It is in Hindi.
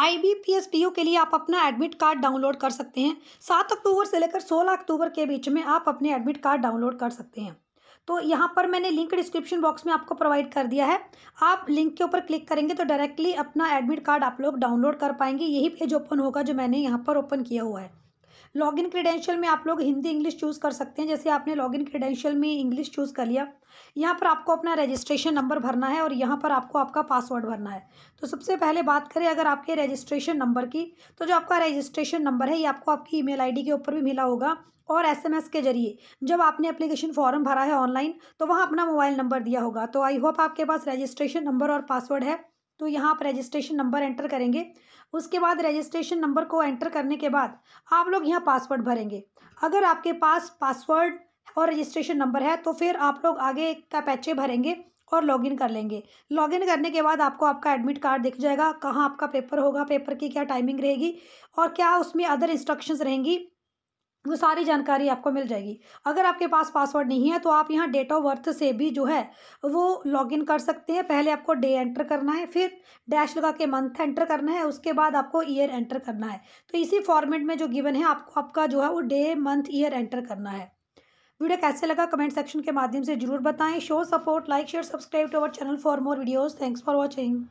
आई B P S P U के लिए आप अपना एडमिट कार्ड डाउनलोड कर सकते हैं सात अक्टूबर से लेकर सोलह अक्टूबर के बीच में आप अपने एडमिट कार्ड डाउनलोड कर सकते हैं तो यहाँ पर मैंने लिंक डिस्क्रिप्शन बॉक्स में आपको प्रोवाइड कर दिया है आप लिंक के ऊपर क्लिक करेंगे तो डायरेक्टली अपना एडमिट कार्ड आप लोग डाउनलोड कर पाएंगे यही पेज ओपन होगा जो मैंने यहाँ पर ओपन किया हुआ है लॉगिन क्रीडेंशियल में आप लोग हिंदी इंग्लिश चूज़ कर सकते हैं जैसे आपने लॉगिन क्रीडेंशियल में इंग्लिश चूज़ कर लिया यहाँ पर आपको अपना रजिस्ट्रेशन नंबर भरना है और यहाँ पर आपको आपका पासवर्ड भरना है तो सबसे पहले बात करें अगर आपके रजिस्ट्रेशन नंबर की तो जो आपका रजिस्ट्रेशन नंबर है ये आपको आपकी ई मेल के ऊपर भी मिला होगा और एसएमएस के जरिए जब आपने एप्लीकेशन फॉर्म भरा है ऑनलाइन तो वहाँ अपना मोबाइल नंबर दिया होगा तो आई होप आपके पास रजिस्ट्रेशन नंबर और पासवर्ड है तो यहाँ आप रजिस्ट्रेशन नंबर एंटर करेंगे उसके बाद रजिस्ट्रेशन नंबर को एंटर करने के बाद आप लोग यहाँ पासवर्ड भरेंगे अगर आपके पास पासवर्ड और रजिस्ट्रेशन नंबर है तो फिर आप लोग आगे का पैचे भरेंगे और लॉगिन कर लेंगे लॉगिन करने के बाद आपको आपका एडमिट कार्ड दिख जाएगा कहाँ आपका पेपर होगा पेपर की क्या टाइमिंग रहेगी और क्या उसमें अदर इंस्ट्रक्शंस रहेंगी वो सारी जानकारी आपको मिल जाएगी अगर आपके पास पासवर्ड नहीं है तो आप यहाँ डेट ऑफ बर्थ से भी जो है वो लॉगिन कर सकते हैं पहले आपको डे एंटर करना है फिर डैश लगा के मंथ एंटर करना है उसके बाद आपको ईयर एंटर करना है तो इसी फॉर्मेट में जो गिवन है आपको आपका जो है वो डे मंथ ईयर एंटर करना है वीडियो कैसे लगा कमेंट सेक्शन के माध्यम से जरूर बताएं show support like share subscribe to our channel for more videos thanks for watching